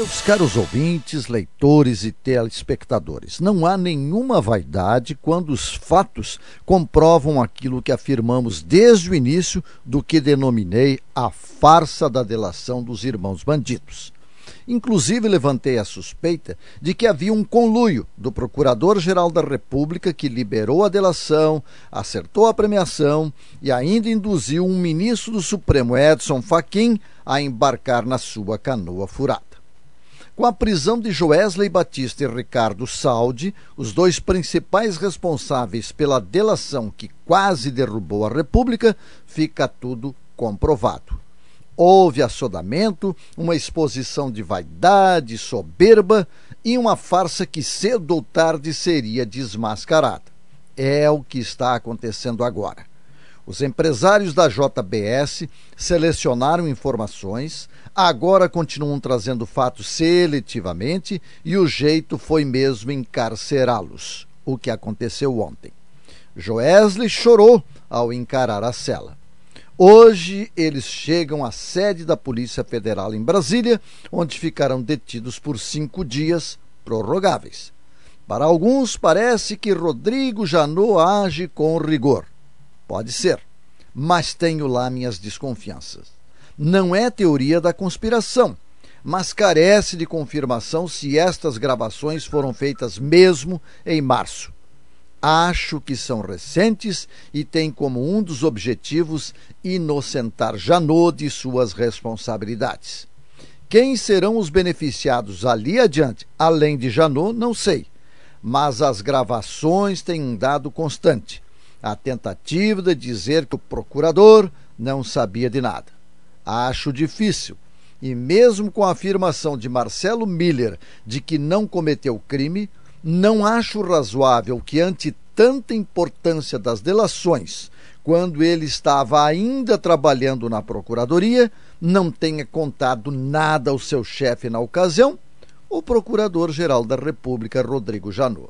Meus caros ouvintes, leitores e telespectadores, não há nenhuma vaidade quando os fatos comprovam aquilo que afirmamos desde o início do que denominei a farsa da delação dos irmãos bandidos. Inclusive, levantei a suspeita de que havia um conluio do Procurador-Geral da República que liberou a delação, acertou a premiação e ainda induziu um ministro do Supremo, Edson Fachin, a embarcar na sua canoa furada. Com a prisão de Joesley Batista e Ricardo Saldi, os dois principais responsáveis pela delação que quase derrubou a República, fica tudo comprovado. Houve assodamento, uma exposição de vaidade, soberba e uma farsa que cedo ou tarde seria desmascarada. É o que está acontecendo agora. Os empresários da JBS selecionaram informações, agora continuam trazendo fatos seletivamente e o jeito foi mesmo encarcerá-los, o que aconteceu ontem. Joesley chorou ao encarar a cela. Hoje eles chegam à sede da Polícia Federal em Brasília, onde ficarão detidos por cinco dias prorrogáveis. Para alguns, parece que Rodrigo Janot age com rigor. Pode ser, mas tenho lá minhas desconfianças. Não é teoria da conspiração, mas carece de confirmação se estas gravações foram feitas mesmo em março. Acho que são recentes e têm como um dos objetivos inocentar Janot de suas responsabilidades. Quem serão os beneficiados ali adiante, além de Janot, não sei. Mas as gravações têm um dado constante a tentativa de dizer que o procurador não sabia de nada. Acho difícil. E mesmo com a afirmação de Marcelo Miller de que não cometeu crime, não acho razoável que, ante tanta importância das delações, quando ele estava ainda trabalhando na Procuradoria, não tenha contado nada ao seu chefe na ocasião, o Procurador-Geral da República, Rodrigo Janot.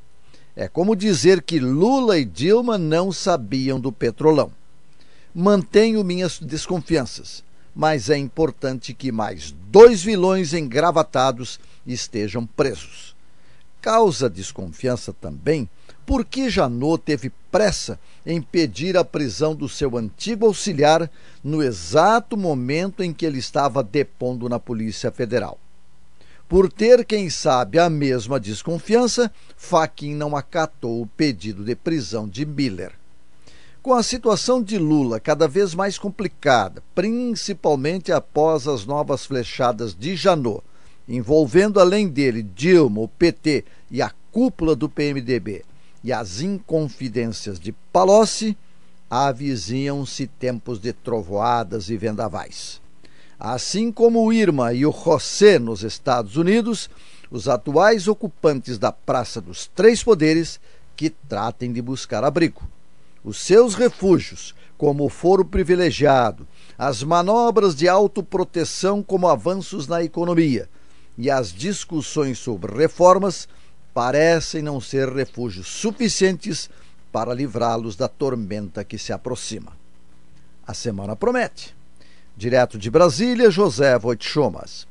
É como dizer que Lula e Dilma não sabiam do petrolão. Mantenho minhas desconfianças, mas é importante que mais dois vilões engravatados estejam presos. Causa desconfiança também porque Janot teve pressa em pedir a prisão do seu antigo auxiliar no exato momento em que ele estava depondo na Polícia Federal. Por ter, quem sabe, a mesma desconfiança, Faquin não acatou o pedido de prisão de Miller. Com a situação de Lula cada vez mais complicada, principalmente após as novas flechadas de Janot, envolvendo além dele Dilma, o PT e a cúpula do PMDB, e as inconfidências de Palocci, avizinham-se tempos de trovoadas e vendavais. Assim como o Irma e o José nos Estados Unidos, os atuais ocupantes da Praça dos Três Poderes que tratem de buscar abrigo. Os seus refúgios, como o foro privilegiado, as manobras de autoproteção como avanços na economia e as discussões sobre reformas parecem não ser refúgios suficientes para livrá-los da tormenta que se aproxima. A semana promete. Direto de Brasília, José Voitchomas.